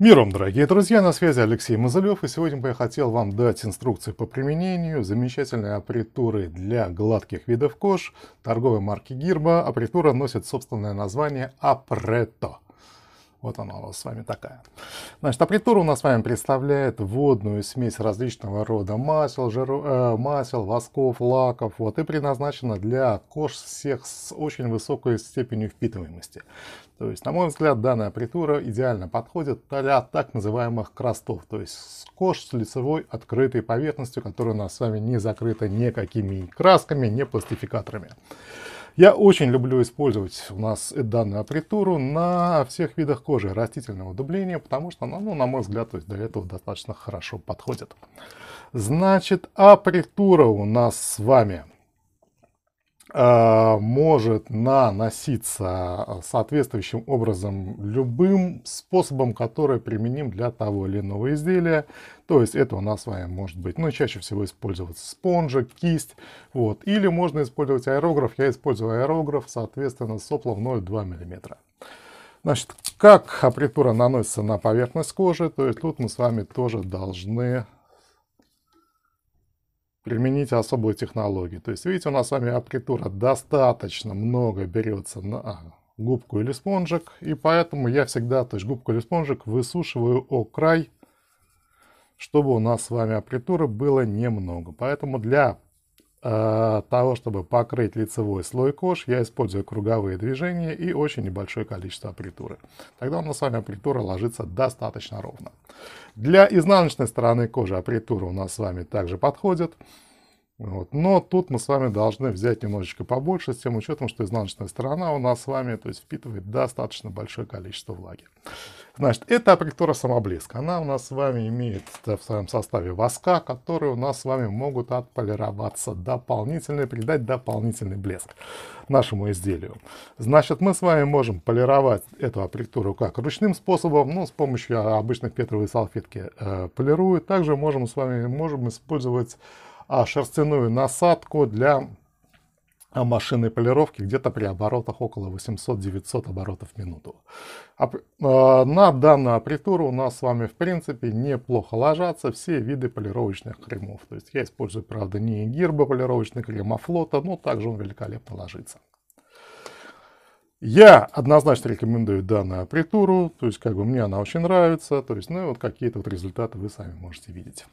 Миром, дорогие друзья, на связи Алексей Мазалев, и сегодня бы я хотел вам дать инструкции по применению замечательной аппаратуры для гладких видов кож торговой марки Гирба. Аппаратура носит собственное название Апретто. Вот она у нас с вами такая. Значит, апритура у нас с вами представляет водную смесь различного рода масел, жиро, э, масел, восков, лаков. Вот, и предназначена для кож всех с очень высокой степенью впитываемости. То есть, на мой взгляд, данная апритура идеально подходит для так называемых крастов. То есть, кож с лицевой открытой поверхностью, которая у нас с вами не закрыта никакими красками, не пластификаторами. Я очень люблю использовать у нас данную аппаратуру на всех видах кожи растительного удобрения, потому что, ну, на мой взгляд, то есть для этого достаточно хорошо подходит. Значит, аппаратура у нас с вами Э, может наноситься соответствующим образом любым способом, который применим для того или иного изделия. То есть это у нас с вами может быть, ну, чаще всего использоваться спонжик, кисть, вот. Или можно использовать аэрограф. Я использую аэрограф, соответственно, сопла соплом 0,2 мм. Значит, как апритура наносится на поверхность кожи, то есть тут мы с вами тоже должны применить особую технологию. То есть, видите, у нас с вами апкитура достаточно много берется на а, губку или спонжик, и поэтому я всегда, то есть губку или спонжик высушиваю о край, чтобы у нас с вами апритура было немного. Поэтому для Э, того, чтобы покрыть лицевой слой кож, я использую круговые движения и очень небольшое количество апплитуры. Тогда у нас с вами апплитура ложится достаточно ровно. Для изнаночной стороны кожи апплитура у нас с вами также подходит. Вот. Но тут мы с вами должны взять немножечко побольше, с тем учетом, что изнаночная сторона у нас с вами то есть, впитывает достаточно большое количество влаги. Значит, это аппаратура самоблеск. Она у нас с вами имеет в своем составе воска, которые у нас с вами могут отполироваться дополнительно придать дополнительный блеск нашему изделию. Значит, мы с вами можем полировать эту аппаратуру как ручным способом, ну, с помощью обычной петровой салфетки э, полируют. Также можем с вами можем использовать а, шерстяную насадку для а машины полировки где-то при оборотах около 800-900 оборотов в минуту. А а, на данную апритуру у нас с вами в принципе неплохо ложатся все виды полировочных кремов. То есть я использую, правда, не гирба полировочный крем, а флота, но также он великолепно ложится. Я однозначно рекомендую данную апритуру, то есть как бы мне она очень нравится, то есть ну и вот какие-то вот результаты вы сами можете видеть.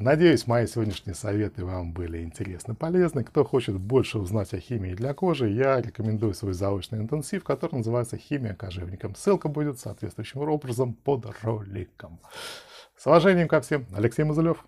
Надеюсь, мои сегодняшние советы вам были интересны, полезны. Кто хочет больше узнать о химии для кожи, я рекомендую свой заочный интенсив, который называется «Химия кожевником». Ссылка будет соответствующим образом под роликом. С уважением ко всем, Алексей Мазылев.